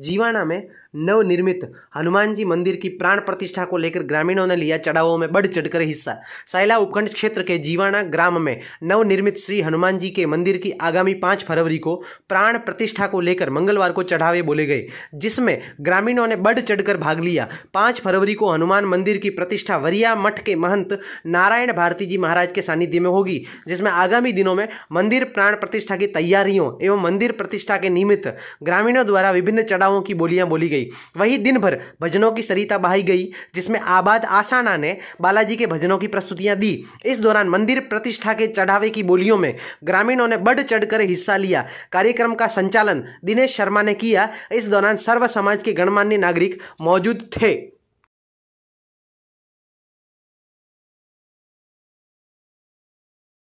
जीवाणा में नवनिर्मित हनुमान जी मंदिर की प्राण प्रतिष्ठा को लेकर ग्रामीणों ने लिया चढ़ावों में बढ़ चढ़कर हिस्सा साइला उपखंड क्षेत्र के जीवाणा ग्राम में नवनिर्मित श्री हनुमान जी के मंदिर की आगामी पाँच फरवरी को प्राण प्रतिष्ठा को लेकर मंगलवार को चढ़ावे बोले गए जिसमें ग्रामीणों ने बढ़ चढ़कर भाग लिया पाँच फरवरी को हनुमान मंदिर की प्रतिष्ठा वरिया मठ के महंत नारायण भारती जी महाराज के सानिध्य में होगी जिसमें आगामी दिनों में मंदिर प्राण प्रतिष्ठा की तैयारियों एवं मंदिर प्रतिष्ठा के निमित्त ग्रामीणों द्वारा विभिन्न चढ़ा कड़ाओं की बोलियां बोली गई वही दिन भर भजनों की सरिता बहाई गई जिसमें आबाद आशाना ने बालाजी के भजनों की प्रस्तुतियां दी इस दौरान मंदिर प्रतिष्ठा के चढ़ावे की बोलियों में ग्रामीणों ने बढ़ चढ़कर हिस्सा लिया कार्यक्रम का संचालन दिनेश शर्मा ने किया इस दौरान सर्व समाज के गणमान्य नागरिक मौजूद थे